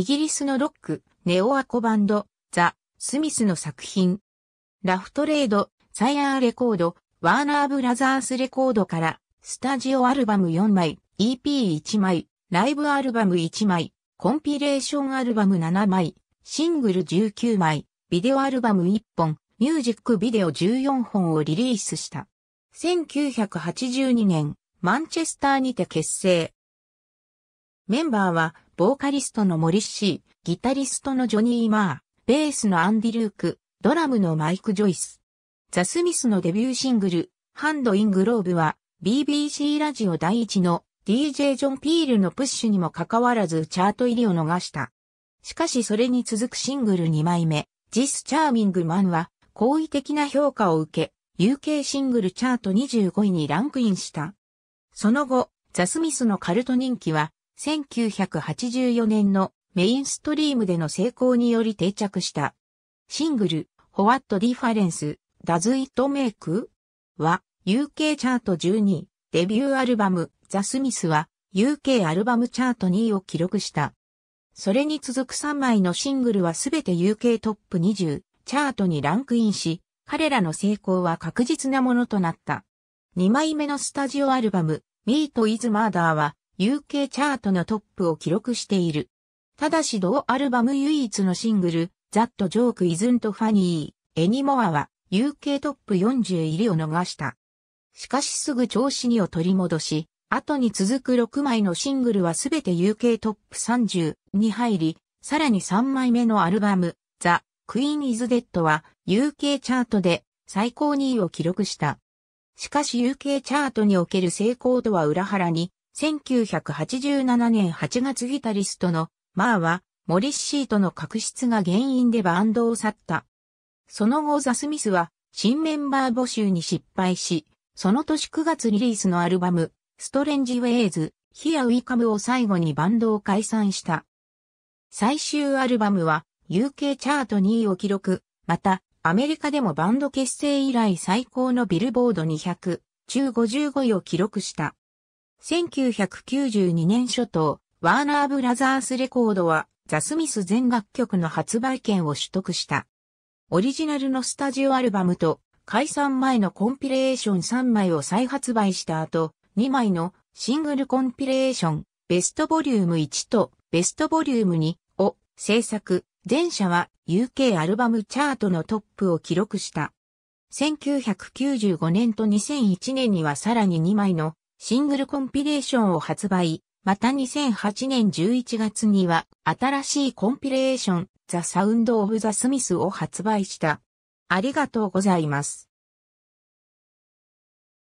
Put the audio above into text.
イギリスのロック、ネオアコバンド、ザ・スミスの作品。ラフトレード、サイアーレコード、ワーナーブラザースレコードから、スタジオアルバム4枚、EP1 枚、ライブアルバム1枚、コンピレーションアルバム7枚、シングル19枚、ビデオアルバム1本、ミュージックビデオ14本をリリースした。1982年、マンチェスターにて結成。メンバーは、ボーカリストのモリッシー、ギタリストのジョニー・マー、ベースのアンディ・ルーク、ドラムのマイク・ジョイス。ザ・スミスのデビューシングル、ハンド・イン・グローブは、BBC ラジオ第一の DJ ジョン・ピールのプッシュにもかかわらずチャート入りを逃した。しかしそれに続くシングル2枚目、ジス・チャーミング・マンは、好意的な評価を受け、UK シングルチャート25位にランクインした。その後、ザ・スミスのカルト人気は、1984年のメインストリームでの成功により定着した。シングル、What Difference, Does It Make? は、UK チャート12、デビューアルバム、ザ・スミスは、UK アルバムチャート2位を記録した。それに続く3枚のシングルはすべて UK トップ20、チャートにランクインし、彼らの成功は確実なものとなった。2枚目のスタジオアルバム、Meet is Murder は UK チャートのトップを記録している。ただし同アルバム唯一のシングル、That Joke Isn't Funny Anymore は UK トップ40入りを逃した。しかしすぐ調子にを取り戻し、後に続く6枚のシングルはすべて UK トップ30に入り、さらに3枚目のアルバム、The Queen is Dead は UK チャートで最高2位を記録した。しかし UK チャートにおける成功とは裏腹に、1987年8月ギタリストのマーはモリッシーとの確執が原因でバンドを去った。その後ザ・スミスは新メンバー募集に失敗し、その年9月リリースのアルバム、ストレンジウェイズ、ヒアウィカムを最後にバンドを解散した。最終アルバムは UK チャート2位を記録、またアメリカでもバンド結成以来最高のビルボード200、中55位を記録した。1992年初頭、ワーナーブラザースレコードは、ザ・スミス全楽曲の発売権を取得した。オリジナルのスタジオアルバムと、解散前のコンピレーション3枚を再発売した後、2枚のシングルコンピレーション、ベストボリューム1とベストボリューム2を制作、前者は UK アルバムチャートのトップを記録した。1995年と2001年にはさらに2枚のシングルコンピレーションを発売、また2008年11月には新しいコンピレーション、ザ・サウンド・オブ・ザ・スミスを発売した。ありがとうございます。